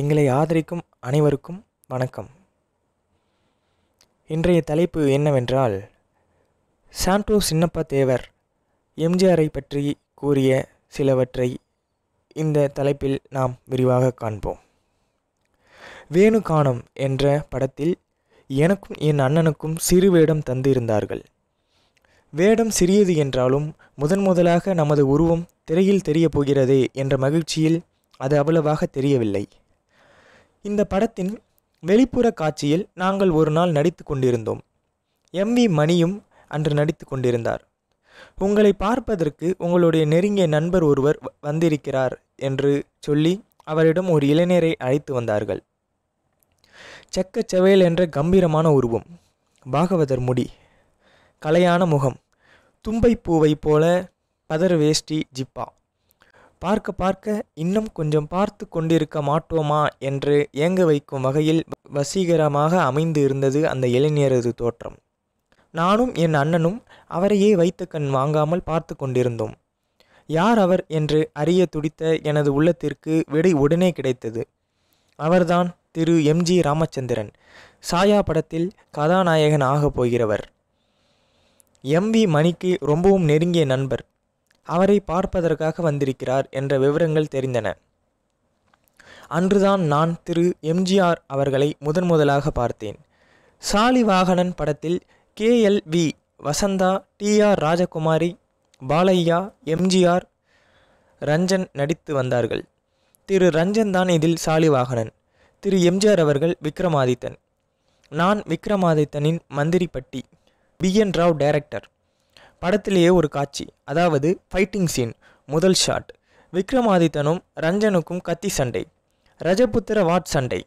எங்களை ஆதரிக்கும் அனைவருக்கும் வணக்கம் இன்றைய தலைப்பு என்னவென்றால் சாண்டோ சின்னப்பா தேவர் எம்ஜிஆரை பற்றி கூறிய சிலவற்றை இந்த தலைப்பில் நாம் விரிவாக காண்போம் வேணு காணம் என்ற படத்தில் எனக்கும் என் அண்ணனுக்கும் சிறு வேடம் தந்திருந்தார்கள் வேடம் சிறியது என்றாலும் முதன் முதலாக நமது உருவம் திரையில் தெரியப் போகிறதே என்ற மகிழ்ச்சியில் அது அவ்வளவாக தெரியவில்லை இந்த படத்தின் வெளிப்புற காட்சியில் நாங்கள் ஒரு நாள் நடித்து கொண்டிருந்தோம் வி மணியும் அன்று நடித்து கொண்டிருந்தார் உங்களை பார்ப்பதற்கு உங்களுடைய நெருங்கிய நண்பர் ஒருவர் வந்திருக்கிறார் என்று சொல்லி அவரிடம் ஒரு இளைஞரை அழைத்து வந்தார்கள் செக்க செவையல் என்ற கம்பீரமான உருவம் பாகவதர் முடி கலையான முகம் தும்பை பூவை போல பதர் வேஷ்டி ஜிப்பா பார்க்க பார்க்க இன்னும் கொஞ்சம் பார்த்து கொண்டிருக்க மாட்டோமா என்று ஏங்க வைக்கும் வகையில் வசீகரமாக அமைந்து இருந்தது அந்த இளைஞரது தோற்றம் நானும் என் அண்ணனும் அவரையே வைத்த கண் வாங்காமல் பார்த்து கொண்டிருந்தோம் யார் அவர் என்று அறிய துடித்த எனது உள்ளத்திற்கு விடை உடனே கிடைத்தது அவர்தான் திரு எம்ஜி ராமச்சந்திரன் சாயா படத்தில் கதாநாயகன் ஆகப் போகிறவர் எம் வி மணிக்கு ரொம்பவும் நெருங்கிய நண்பர் அவரை பார்ப்பதற்காக வந்திருக்கிறார் என்ற விவரங்கள் தெரிந்தன அன்றுதான் நான் திரு எம்ஜிஆர் அவர்களை முதன் முதலாக பார்த்தேன் சாலிவாகனன் படத்தில் K L V Vasantha T R Rajakumari Balaiah MGR Ranjan நடித்து வந்தார்கள் திரு ரஞ்சன் தான் இதில் சாலிவாகனன் திரு எம்ஜிஆர் அவர்கள் விக்ரமாதித்தன் நான் விக்ரமாதித்தனின் மந்திரிப்பட்டி பி என் ராவ் டைரக்டர் படத்திலேயே ஒரு காட்சி அதாவது ஃபைட்டிங் சீன் முதல் ஷாட் விக்ரமாதித்தனும் ரஞ்சனுக்கும் கத்தி சண்டை ரஜபுத்திர வாட் சண்டை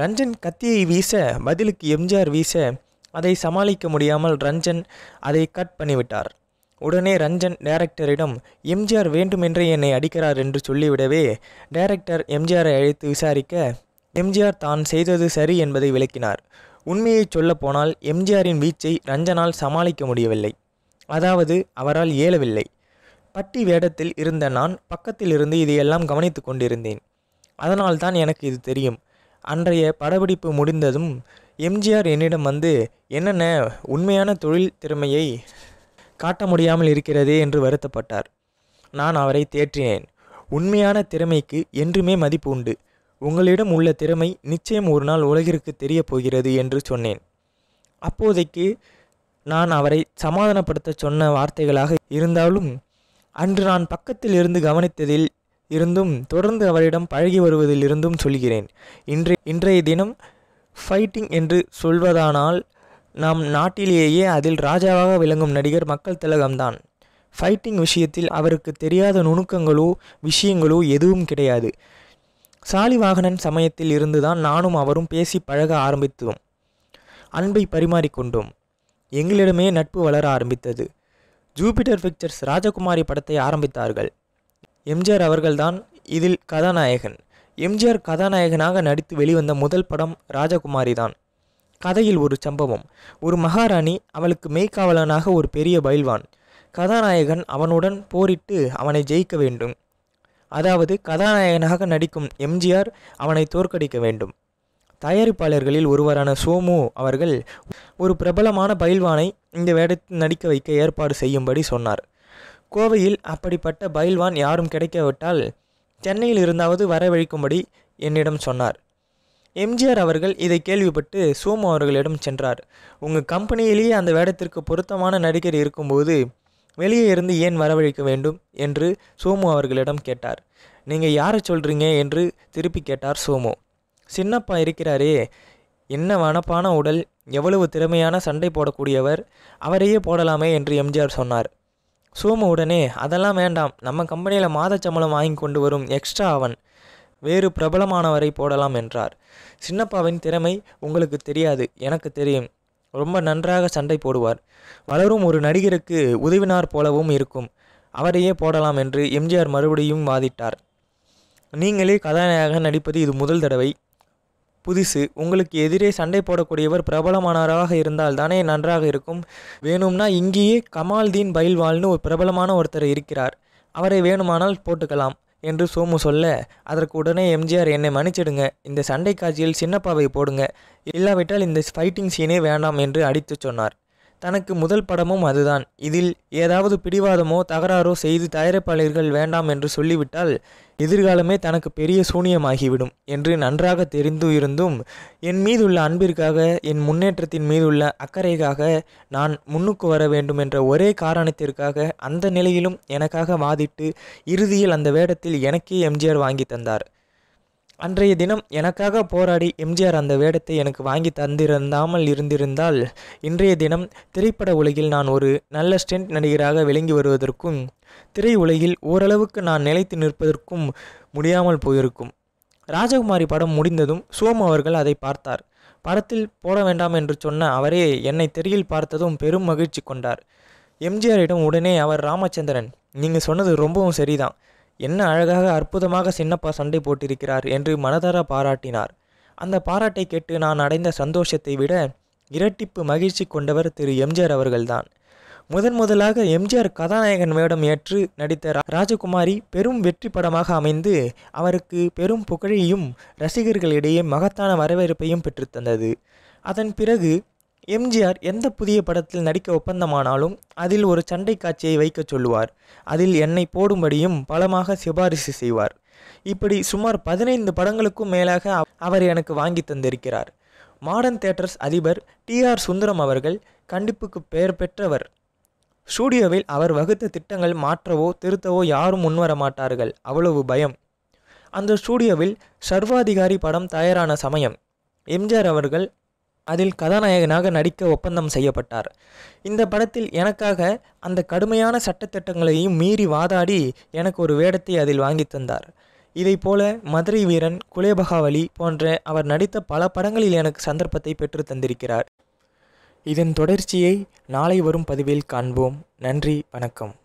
ரஞ்சன் கத்தியை வீச பதிலுக்கு எம்ஜிஆர் வீச அதை சமாளிக்க முடியாமல் ரஞ்சன் அதை கட் பண்ணிவிட்டார் உடனே ரஞ்சன் டைரக்டரிடம் எம்ஜிஆர் வேண்டுமென்றே என்னை அடிக்கிறார் என்று சொல்லிவிடவே டைரக்டர் எம்ஜிஆரை அழைத்து விசாரிக்க எம்ஜிஆர் தான் செய்தது சரி என்பதை விளக்கினார் உண்மையை சொல்லப்போனால் எம்ஜிஆரின் வீச்சை ரஞ்சனால் சமாளிக்க முடியவில்லை அதாவது அவரால் இயலவில்லை பட்டி வேடத்தில் இருந்த நான் பக்கத்திலிருந்து இதையெல்லாம் கவனித்து கொண்டிருந்தேன் அதனால்தான் எனக்கு இது தெரியும் அன்றைய படப்பிடிப்பு முடிந்ததும் எம்ஜிஆர் என்னிடம் வந்து என்னென்ன உண்மையான தொழில் திறமையை காட்ட முடியாமல் இருக்கிறதே என்று வருத்தப்பட்டார் நான் அவரை தேற்றினேன் உண்மையான திறமைக்கு என்றுமே மதிப்பு உண்டு உங்களிடம் உள்ள திறமை நிச்சயம் ஒரு நாள் உலகிற்கு தெரியப் போகிறது என்று சொன்னேன் அப்போதைக்கு நான் அவரை சமாதானப்படுத்த சொன்ன வார்த்தைகளாக இருந்தாலும் அன்று நான் பக்கத்தில் இருந்து கவனித்ததில் இருந்தும் தொடர்ந்து அவரிடம் பழகி வருவதில் இருந்தும் சொல்கிறேன் இன்று இன்றைய தினம் ஃபைட்டிங் என்று சொல்வதானால் நம் நாட்டிலேயே அதில் ராஜாவாக விளங்கும் நடிகர் மக்கள் திலகம்தான் ஃபைட்டிங் விஷயத்தில் அவருக்கு தெரியாத நுணுக்கங்களோ விஷயங்களோ எதுவும் கிடையாது சாலி வாகனன் சமயத்தில் இருந்துதான் நானும் அவரும் பேசி பழக ஆரம்பித்தோம் அன்பை பரிமாறிக்கொண்டோம் எங்களிடமே நட்பு வளர ஆரம்பித்தது ஜூபிட்டர் பிக்சர்ஸ் ராஜகுமாரி படத்தை ஆரம்பித்தார்கள் எம்ஜிஆர் அவர்கள்தான் இதில் கதாநாயகன் எம்ஜிஆர் கதாநாயகனாக நடித்து வெளிவந்த முதல் படம் ராஜகுமாரி தான் கதையில் ஒரு சம்பவம் ஒரு மகாராணி அவளுக்கு மெய்க்காவலனாக ஒரு பெரிய பயில்வான் கதாநாயகன் அவனுடன் போரிட்டு அவனை ஜெயிக்க வேண்டும் அதாவது கதாநாயகனாக நடிக்கும் எம்ஜிஆர் அவனை தோற்கடிக்க வேண்டும் தயாரிப்பாளர்களில் ஒருவரான சோமு அவர்கள் ஒரு பிரபலமான பயில்வானை இந்த வேடத்தில் நடிக்க வைக்க ஏற்பாடு செய்யும்படி சொன்னார் கோவையில் அப்படிப்பட்ட பயில்வான் யாரும் கிடைக்காவிட்டால் சென்னையில் இருந்தாவது வரவழைக்கும்படி என்னிடம் சொன்னார் எம்ஜிஆர் அவர்கள் இதை கேள்விப்பட்டு சோமு அவர்களிடம் சென்றார் உங்கள் கம்பெனியிலேயே அந்த வேடத்திற்கு பொருத்தமான நடிகர் இருக்கும்போது வெளியே இருந்து ஏன் வரவழைக்க வேண்டும் என்று சோமு அவர்களிடம் கேட்டார் நீங்கள் யாரை சொல்கிறீங்க என்று திருப்பி கேட்டார் சோமு சின்னப்பா இருக்கிறாரே என்ன வனப்பான உடல் எவ்வளவு திறமையான சண்டை போடக்கூடியவர் அவரையே போடலாமே என்று எம்ஜிஆர் சொன்னார் சோமு உடனே அதெல்லாம் வேண்டாம் நம்ம கம்பெனியில் மாதச்சம்பளம் வாங்கி கொண்டு வரும் எக்ஸ்ட்ரா அவன் வேறு பிரபலமானவரை போடலாம் என்றார் சின்னப்பாவின் திறமை உங்களுக்கு தெரியாது எனக்கு தெரியும் ரொம்ப நன்றாக சண்டை போடுவார் வளரும் ஒரு நடிகருக்கு உதவினார் போலவும் இருக்கும் அவரையே போடலாம் என்று எம்ஜிஆர் மறுபடியும் வாதிட்டார் நீங்களே கதாநாயகன் நடிப்பது இது முதல் தடவை புதுசு உங்களுக்கு எதிரே சண்டை போடக்கூடியவர் பிரபலமானவராக இருந்தால் தானே நன்றாக இருக்கும் வேணும்னா இங்கேயே கமால்தீன் பைல்வால்னு ஒரு பிரபலமான ஒருத்தர் இருக்கிறார் அவரை வேணுமானால் போட்டுக்கலாம் என்று சோமு சொல்ல அதற்கு உடனே எம்ஜிஆர் என்னை மன்னிச்சிடுங்க இந்த சண்டை காட்சியில் சின்னப்பாவை போடுங்க இல்லாவிட்டால் இந்த ஃபைட்டிங் சீனே வேண்டாம் என்று அடித்து சொன்னார் தனக்கு முதல் படமும் அதுதான் இதில் ஏதாவது பிடிவாதமோ தகராறோ செய்து தயாரிப்பாளர்கள் வேண்டாம் என்று சொல்லிவிட்டால் எதிர்காலமே தனக்கு பெரிய சூனியமாகிவிடும் என்று நன்றாக தெரிந்து இருந்தும் என் மீதுள்ள அன்பிற்காக என் முன்னேற்றத்தின் மீதுள்ள அக்கறைக்காக நான் முன்னுக்கு வர வேண்டும் என்ற ஒரே காரணத்திற்காக அந்த நிலையிலும் எனக்காக வாதிட்டு இறுதியில் அந்த வேடத்தில் எனக்கே எம்ஜிஆர் வாங்கி தந்தார் அன்றைய தினம் எனக்காக போராடி எம்ஜிஆர் அந்த வேடத்தை எனக்கு வாங்கி தந்திருந்தாமல் இருந்திருந்தால் இன்றைய தினம் திரைப்பட உலகில் நான் ஒரு நல்ல ஸ்டென்ட் நடிகராக விளங்கி வருவதற்கும் திரை உலகில் ஓரளவுக்கு நான் நிலைத்து நிற்பதற்கும் முடியாமல் போயிருக்கும் ராஜகுமாரி படம் முடிந்ததும் சோம் அவர்கள் அதை பார்த்தார் படத்தில் போட வேண்டாம் என்று சொன்ன அவரே என்னை திரையில் பார்த்ததும் பெரும் மகிழ்ச்சி கொண்டார் எம்ஜிஆரிடம் உடனே அவர் ராமச்சந்திரன் நீங்கள் சொன்னது ரொம்பவும் சரிதான் என்ன அழகாக அற்புதமாக சின்னப்பா சண்டை போட்டிருக்கிறார் என்று மனதார பாராட்டினார் அந்த பாராட்டை கேட்டு நான் அடைந்த சந்தோஷத்தை விட இரட்டிப்பு மகிழ்ச்சி கொண்டவர் திரு எம்ஜிஆர் அவர்கள்தான் முதன் முதலாக எம்ஜிஆர் கதாநாயகன் வேடம் ஏற்று நடித்த ராஜகுமாரி பெரும் வெற்றி படமாக அமைந்து அவருக்கு பெரும் புகழையும் ரசிகர்களிடையே மகத்தான வரவேற்பையும் பெற்றுத்தந்தது அதன் பிறகு எம்ஜிஆர் எந்த புதிய படத்தில் நடிக்க ஒப்பந்தமானாலும் அதில் ஒரு சண்டை காட்சியை வைக்கச் சொல்லுவார் அதில் என்னை போடும்படியும் பலமாக சிபாரிசு செய்வார் இப்படி சுமார் பதினைந்து படங்களுக்கும் மேலாக அவர் எனக்கு வாங்கி தந்திருக்கிறார் மாடர்ன் தேட்டர்ஸ் அதிபர் டி ஆர் சுந்தரம் அவர்கள் கண்டிப்புக்கு பெயர் பெற்றவர் ஸ்டூடியோவில் அவர் வகுத்த திட்டங்கள் மாற்றவோ திருத்தவோ யாரும் முன்வர மாட்டார்கள் அவ்வளவு பயம் அந்த ஸ்டூடியோவில் சர்வாதிகாரி படம் தயாரான சமயம் எம்ஜிஆர் அவர்கள் அதில் கதாநாயகனாக நடிக்க ஒப்பந்தம் செய்யப்பட்டார் இந்த படத்தில் எனக்காக அந்த கடுமையான சட்டத்திட்டங்களையும் மீறி வாதாடி எனக்கு ஒரு வேடத்தை அதில் வாங்கி தந்தார் இதை போல மதுரை வீரன் குலேபகாவலி போன்ற அவர் நடித்த பல படங்களில் எனக்கு சந்தர்ப்பத்தை பெற்று தந்திருக்கிறார் இதன் தொடர்ச்சியை நாளை வரும் பதிவில் காண்போம் நன்றி வணக்கம்